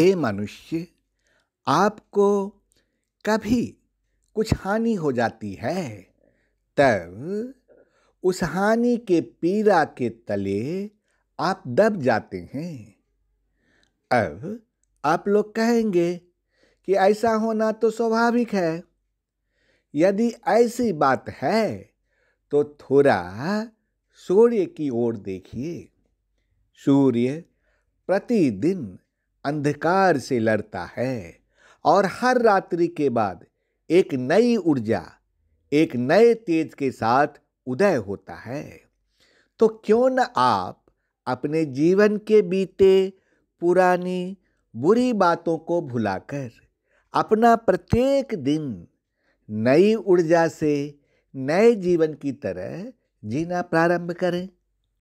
हे मनुष्य आपको कभी कुछ हानि हो जाती है तब उस हानि के पीड़ा के तले आप दब जाते हैं अब आप लोग कहेंगे कि ऐसा होना तो स्वाभाविक है यदि ऐसी बात है तो थोड़ा सूर्य की ओर देखिए सूर्य प्रतिदिन अंधकार से लड़ता है और हर रात्रि के बाद एक नई ऊर्जा एक नए तेज के साथ उदय होता है तो क्यों न आप अपने जीवन के बीते पुरानी बुरी बातों को भुलाकर अपना प्रत्येक दिन नई ऊर्जा से नए जीवन की तरह जीना प्रारंभ करें